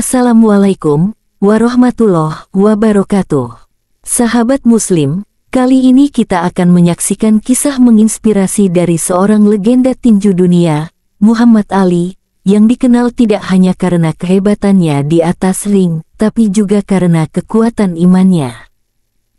Assalamualaikum warahmatullahi wabarakatuh. Sahabat Muslim, kali ini kita akan menyaksikan kisah menginspirasi dari seorang legenda tinju dunia, Muhammad Ali, yang dikenal tidak hanya karena kehebatannya di atas ring, tapi juga karena kekuatan imannya.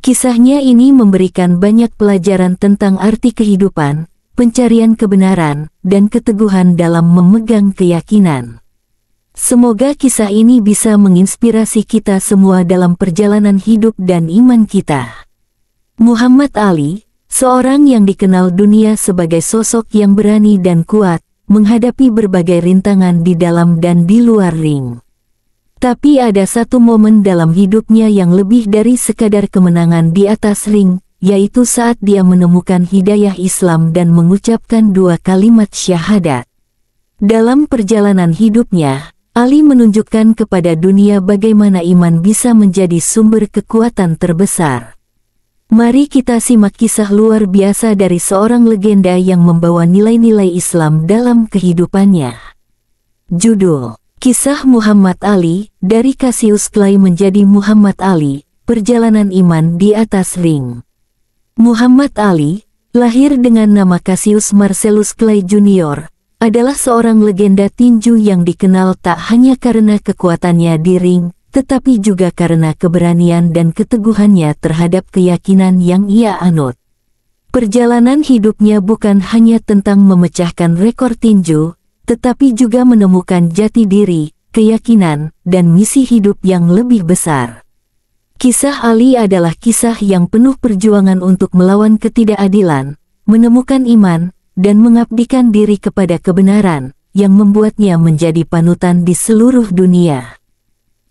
Kisahnya ini memberikan banyak pelajaran tentang arti kehidupan, pencarian kebenaran, dan keteguhan dalam memegang keyakinan. Semoga kisah ini bisa menginspirasi kita semua dalam perjalanan hidup dan iman kita. Muhammad Ali, seorang yang dikenal dunia sebagai sosok yang berani dan kuat, menghadapi berbagai rintangan di dalam dan di luar ring. Tapi ada satu momen dalam hidupnya yang lebih dari sekadar kemenangan di atas ring, yaitu saat dia menemukan hidayah Islam dan mengucapkan dua kalimat syahadat. Dalam perjalanan hidupnya, Ali menunjukkan kepada dunia bagaimana iman bisa menjadi sumber kekuatan terbesar. Mari kita simak kisah luar biasa dari seorang legenda yang membawa nilai-nilai Islam dalam kehidupannya. Judul Kisah Muhammad Ali dari Cassius Clay menjadi Muhammad Ali, Perjalanan Iman di Atas Ring. Muhammad Ali lahir dengan nama Cassius Marcellus Clay Jr., adalah seorang legenda tinju yang dikenal tak hanya karena kekuatannya di ring, tetapi juga karena keberanian dan keteguhannya terhadap keyakinan yang ia anut. Perjalanan hidupnya bukan hanya tentang memecahkan rekor tinju, tetapi juga menemukan jati diri, keyakinan, dan misi hidup yang lebih besar. Kisah Ali adalah kisah yang penuh perjuangan untuk melawan ketidakadilan, menemukan iman, dan mengabdikan diri kepada kebenaran yang membuatnya menjadi panutan di seluruh dunia.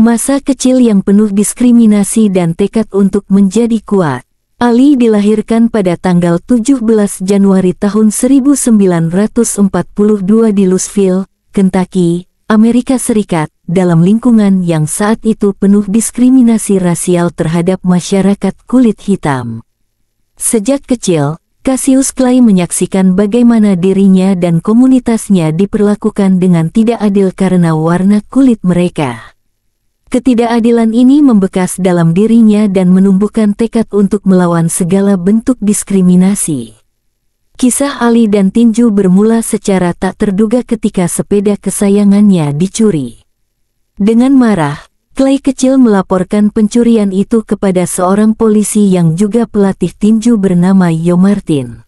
Masa kecil yang penuh diskriminasi dan tekad untuk menjadi kuat. Ali dilahirkan pada tanggal 17 Januari tahun 1942 di Louisville, Kentucky, Amerika Serikat, dalam lingkungan yang saat itu penuh diskriminasi rasial terhadap masyarakat kulit hitam. Sejak kecil, Cassius Clay menyaksikan bagaimana dirinya dan komunitasnya diperlakukan dengan tidak adil karena warna kulit mereka. Ketidakadilan ini membekas dalam dirinya dan menumbuhkan tekad untuk melawan segala bentuk diskriminasi. Kisah Ali dan Tinju bermula secara tak terduga ketika sepeda kesayangannya dicuri. Dengan marah, Clay kecil melaporkan pencurian itu kepada seorang polisi yang juga pelatih tinju bernama Yo Martin.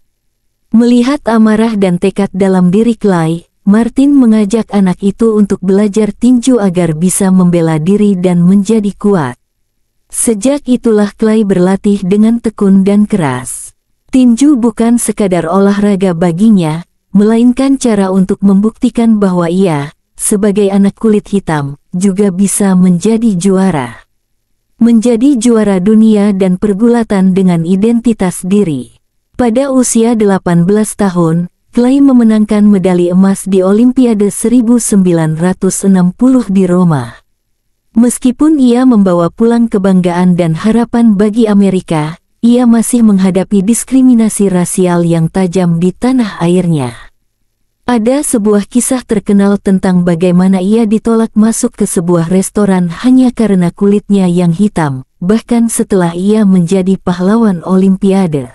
Melihat amarah dan tekad dalam diri Clay, Martin mengajak anak itu untuk belajar tinju agar bisa membela diri dan menjadi kuat. Sejak itulah Clay berlatih dengan tekun dan keras. Tinju bukan sekadar olahraga baginya, melainkan cara untuk membuktikan bahwa ia, sebagai anak kulit hitam, juga bisa menjadi juara. Menjadi juara dunia dan pergulatan dengan identitas diri. Pada usia 18 tahun, Clay memenangkan medali emas di Olimpiade 1960 di Roma. Meskipun ia membawa pulang kebanggaan dan harapan bagi Amerika, ia masih menghadapi diskriminasi rasial yang tajam di tanah airnya. Ada sebuah kisah terkenal tentang bagaimana ia ditolak masuk ke sebuah restoran hanya karena kulitnya yang hitam, bahkan setelah ia menjadi pahlawan olimpiade.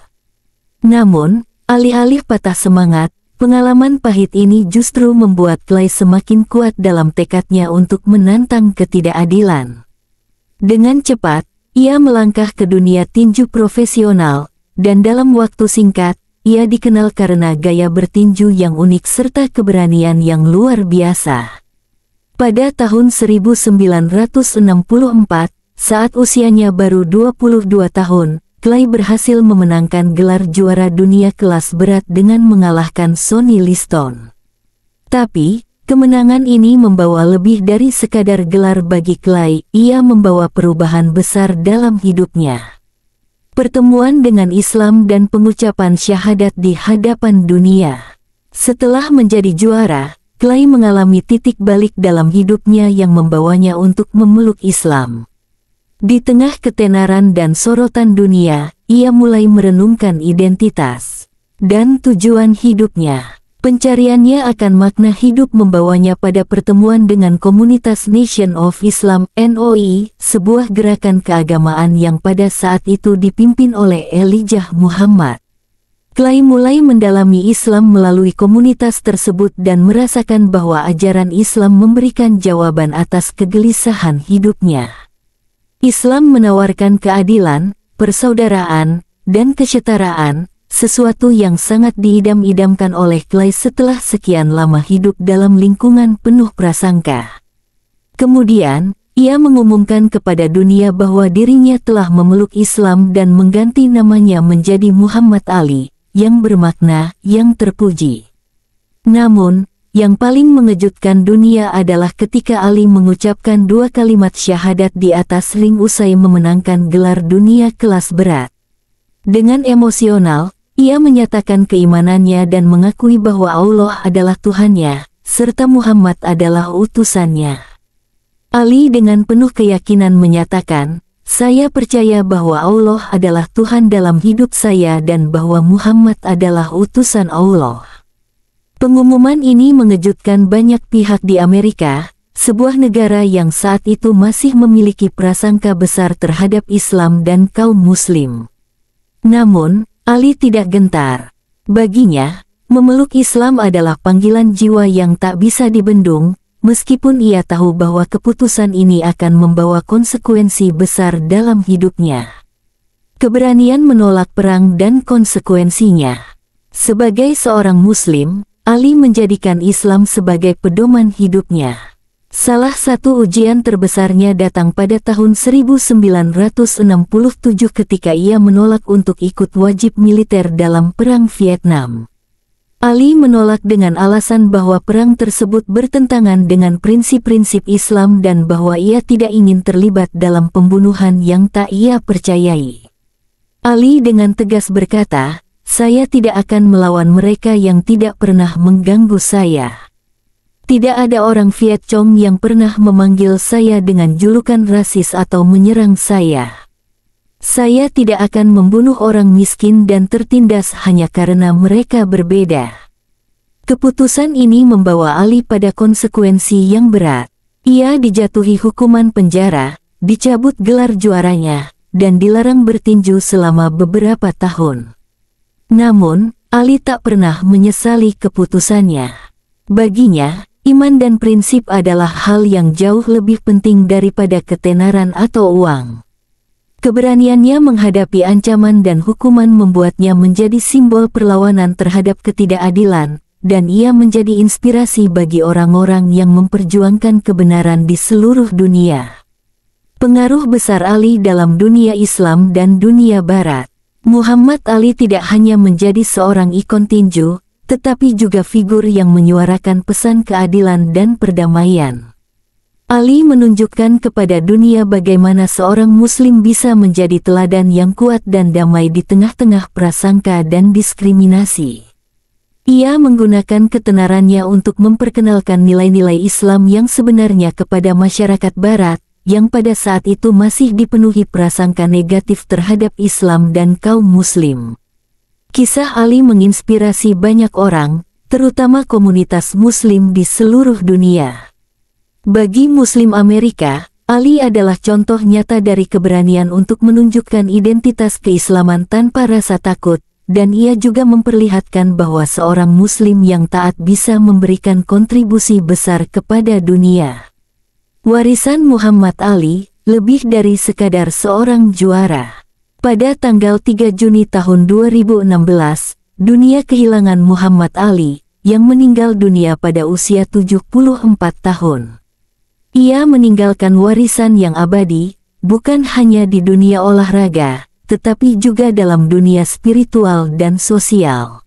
Namun, alih-alih patah semangat, pengalaman pahit ini justru membuat Clay semakin kuat dalam tekadnya untuk menantang ketidakadilan. Dengan cepat, ia melangkah ke dunia tinju profesional, dan dalam waktu singkat, ia dikenal karena gaya bertinju yang unik serta keberanian yang luar biasa. Pada tahun 1964, saat usianya baru 22 tahun, Clay berhasil memenangkan gelar juara dunia kelas berat dengan mengalahkan Sonny Liston. Tapi, kemenangan ini membawa lebih dari sekadar gelar bagi Clay, ia membawa perubahan besar dalam hidupnya pertemuan dengan Islam dan pengucapan syahadat di hadapan dunia. Setelah menjadi juara, Clay mengalami titik balik dalam hidupnya yang membawanya untuk memeluk Islam. Di tengah ketenaran dan sorotan dunia, ia mulai merenungkan identitas dan tujuan hidupnya. Pencariannya akan makna hidup membawanya pada pertemuan dengan komunitas Nation of Islam NOI, sebuah gerakan keagamaan yang pada saat itu dipimpin oleh Elijah Muhammad. Clay mulai mendalami Islam melalui komunitas tersebut dan merasakan bahwa ajaran Islam memberikan jawaban atas kegelisahan hidupnya. Islam menawarkan keadilan, persaudaraan, dan kesetaraan, sesuatu yang sangat diidam-idamkan oleh Clay setelah sekian lama hidup dalam lingkungan penuh prasangka. Kemudian, ia mengumumkan kepada dunia bahwa dirinya telah memeluk Islam dan mengganti namanya menjadi Muhammad Ali, yang bermakna yang terpuji. Namun, yang paling mengejutkan dunia adalah ketika Ali mengucapkan dua kalimat syahadat di atas ring usai memenangkan gelar dunia kelas berat. Dengan emosional, ia menyatakan keimanannya dan mengakui bahwa Allah adalah Tuhannya, serta Muhammad adalah utusannya. Ali dengan penuh keyakinan menyatakan, saya percaya bahwa Allah adalah Tuhan dalam hidup saya dan bahwa Muhammad adalah utusan Allah. Pengumuman ini mengejutkan banyak pihak di Amerika, sebuah negara yang saat itu masih memiliki prasangka besar terhadap Islam dan kaum Muslim. Namun, Ali tidak gentar. Baginya, memeluk Islam adalah panggilan jiwa yang tak bisa dibendung, meskipun ia tahu bahwa keputusan ini akan membawa konsekuensi besar dalam hidupnya. Keberanian menolak perang dan konsekuensinya. Sebagai seorang Muslim, Ali menjadikan Islam sebagai pedoman hidupnya. Salah satu ujian terbesarnya datang pada tahun 1967 ketika ia menolak untuk ikut wajib militer dalam Perang Vietnam. Ali menolak dengan alasan bahwa perang tersebut bertentangan dengan prinsip-prinsip Islam dan bahwa ia tidak ingin terlibat dalam pembunuhan yang tak ia percayai. Ali dengan tegas berkata, saya tidak akan melawan mereka yang tidak pernah mengganggu saya. Tidak ada orang Viet Cong yang pernah memanggil saya dengan julukan rasis atau menyerang saya. Saya tidak akan membunuh orang miskin dan tertindas hanya karena mereka berbeda. Keputusan ini membawa Ali pada konsekuensi yang berat. Ia dijatuhi hukuman penjara, dicabut gelar juaranya, dan dilarang bertinju selama beberapa tahun. Namun, Ali tak pernah menyesali keputusannya. Baginya, iman dan prinsip adalah hal yang jauh lebih penting daripada ketenaran atau uang. Keberaniannya menghadapi ancaman dan hukuman membuatnya menjadi simbol perlawanan terhadap ketidakadilan, dan ia menjadi inspirasi bagi orang-orang yang memperjuangkan kebenaran di seluruh dunia. Pengaruh besar Ali dalam dunia Islam dan dunia Barat Muhammad Ali tidak hanya menjadi seorang ikon tinju, tetapi juga figur yang menyuarakan pesan keadilan dan perdamaian. Ali menunjukkan kepada dunia bagaimana seorang muslim bisa menjadi teladan yang kuat dan damai di tengah-tengah prasangka dan diskriminasi. Ia menggunakan ketenarannya untuk memperkenalkan nilai-nilai Islam yang sebenarnya kepada masyarakat barat, yang pada saat itu masih dipenuhi prasangka negatif terhadap Islam dan kaum Muslim. Kisah Ali menginspirasi banyak orang, terutama komunitas muslim di seluruh dunia. Bagi muslim Amerika, Ali adalah contoh nyata dari keberanian untuk menunjukkan identitas keislaman tanpa rasa takut, dan ia juga memperlihatkan bahwa seorang muslim yang taat bisa memberikan kontribusi besar kepada dunia. Warisan Muhammad Ali lebih dari sekadar seorang juara. Pada tanggal 3 Juni tahun 2016, dunia kehilangan Muhammad Ali, yang meninggal dunia pada usia 74 tahun. Ia meninggalkan warisan yang abadi, bukan hanya di dunia olahraga, tetapi juga dalam dunia spiritual dan sosial.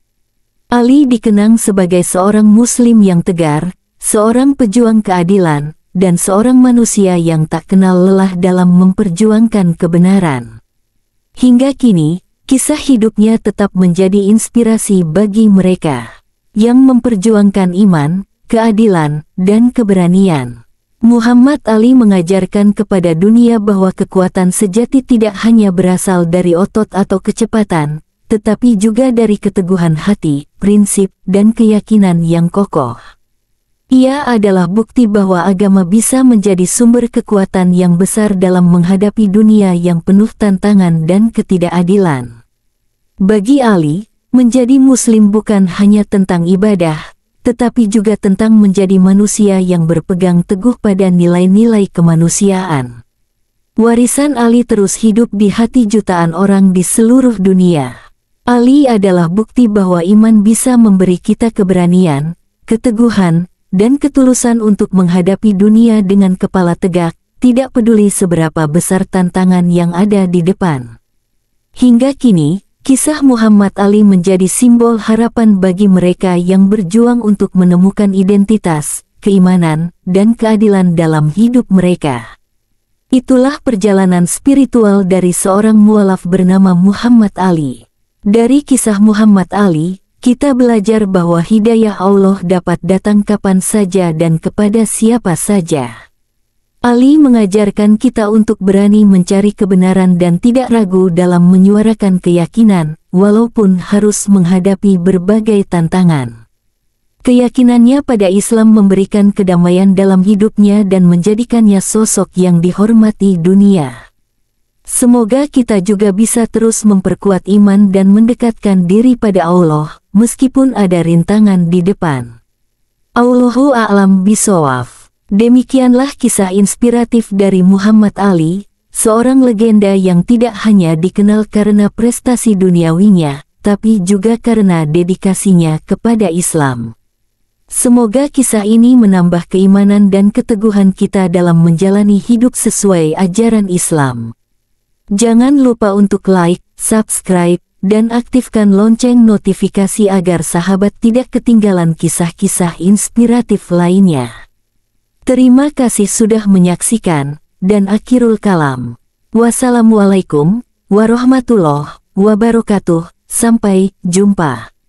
Ali dikenang sebagai seorang muslim yang tegar, seorang pejuang keadilan, dan seorang manusia yang tak kenal lelah dalam memperjuangkan kebenaran. Hingga kini, kisah hidupnya tetap menjadi inspirasi bagi mereka yang memperjuangkan iman, keadilan, dan keberanian. Muhammad Ali mengajarkan kepada dunia bahwa kekuatan sejati tidak hanya berasal dari otot atau kecepatan, tetapi juga dari keteguhan hati, prinsip, dan keyakinan yang kokoh. Ia adalah bukti bahwa agama bisa menjadi sumber kekuatan yang besar dalam menghadapi dunia yang penuh tantangan dan ketidakadilan. Bagi Ali, menjadi muslim bukan hanya tentang ibadah, tetapi juga tentang menjadi manusia yang berpegang teguh pada nilai-nilai kemanusiaan. Warisan Ali terus hidup di hati jutaan orang di seluruh dunia. Ali adalah bukti bahwa iman bisa memberi kita keberanian, keteguhan, dan ketulusan untuk menghadapi dunia dengan kepala tegak, tidak peduli seberapa besar tantangan yang ada di depan. Hingga kini, kisah Muhammad Ali menjadi simbol harapan bagi mereka yang berjuang untuk menemukan identitas, keimanan, dan keadilan dalam hidup mereka. Itulah perjalanan spiritual dari seorang mualaf bernama Muhammad Ali. Dari kisah Muhammad Ali, kita belajar bahwa hidayah Allah dapat datang kapan saja dan kepada siapa saja. Ali mengajarkan kita untuk berani mencari kebenaran dan tidak ragu dalam menyuarakan keyakinan, walaupun harus menghadapi berbagai tantangan. Keyakinannya pada Islam memberikan kedamaian dalam hidupnya dan menjadikannya sosok yang dihormati dunia. Semoga kita juga bisa terus memperkuat iman dan mendekatkan diri pada Allah, meskipun ada rintangan di depan. Allahu a'lam bisawaf. Demikianlah kisah inspiratif dari Muhammad Ali, seorang legenda yang tidak hanya dikenal karena prestasi duniawinya, tapi juga karena dedikasinya kepada Islam. Semoga kisah ini menambah keimanan dan keteguhan kita dalam menjalani hidup sesuai ajaran Islam. Jangan lupa untuk like, subscribe, dan aktifkan lonceng notifikasi agar sahabat tidak ketinggalan kisah-kisah inspiratif lainnya. Terima kasih sudah menyaksikan, dan akhirul kalam. Wassalamualaikum warahmatullahi wabarakatuh, sampai jumpa.